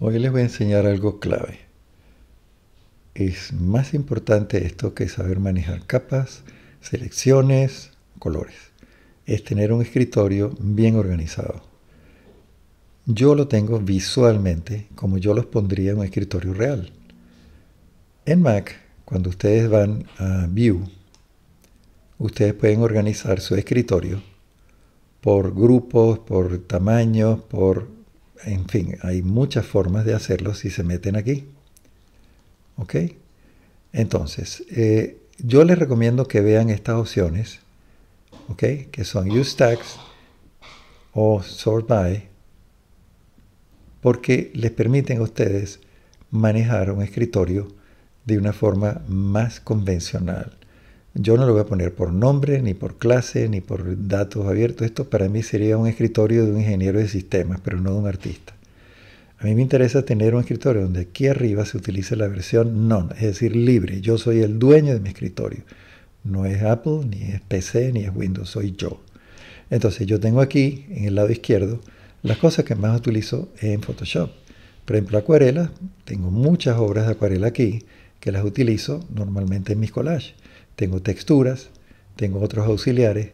Hoy les voy a enseñar algo clave. Es más importante esto que saber manejar capas, selecciones, colores. Es tener un escritorio bien organizado. Yo lo tengo visualmente como yo los pondría en un escritorio real. En Mac, cuando ustedes van a View, ustedes pueden organizar su escritorio por grupos, por tamaños, por en fin, hay muchas formas de hacerlo si se meten aquí. ¿Ok? Entonces, eh, yo les recomiendo que vean estas opciones, ¿ok? Que son Use Tags o Sort By, porque les permiten a ustedes manejar un escritorio de una forma más convencional. Yo no lo voy a poner por nombre, ni por clase, ni por datos abiertos. Esto para mí sería un escritorio de un ingeniero de sistemas, pero no de un artista. A mí me interesa tener un escritorio donde aquí arriba se utilice la versión non, es decir, libre. Yo soy el dueño de mi escritorio. No es Apple, ni es PC, ni es Windows, soy yo. Entonces yo tengo aquí, en el lado izquierdo, las cosas que más utilizo en Photoshop. Por ejemplo, acuarelas. Tengo muchas obras de acuarela aquí que las utilizo normalmente en mis collages tengo texturas, tengo otros auxiliares,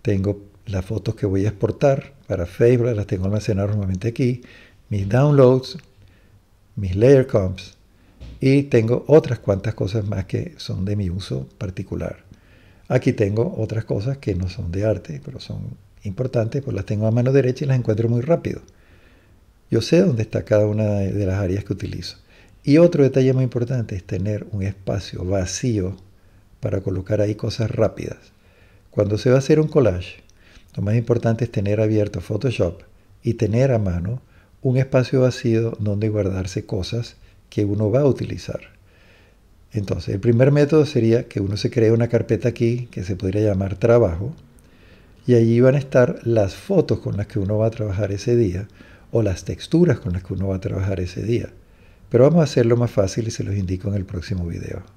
tengo las fotos que voy a exportar para Facebook, las tengo almacenadas normalmente aquí, mis downloads, mis layer comps y tengo otras cuantas cosas más que son de mi uso particular. Aquí tengo otras cosas que no son de arte, pero son importantes, pues las tengo a mano derecha y las encuentro muy rápido. Yo sé dónde está cada una de las áreas que utilizo. Y otro detalle muy importante es tener un espacio vacío para colocar ahí cosas rápidas. Cuando se va a hacer un collage, lo más importante es tener abierto Photoshop y tener a mano un espacio vacío donde guardarse cosas que uno va a utilizar. Entonces, el primer método sería que uno se cree una carpeta aquí que se podría llamar trabajo y allí van a estar las fotos con las que uno va a trabajar ese día o las texturas con las que uno va a trabajar ese día. Pero vamos a hacerlo más fácil y se los indico en el próximo video.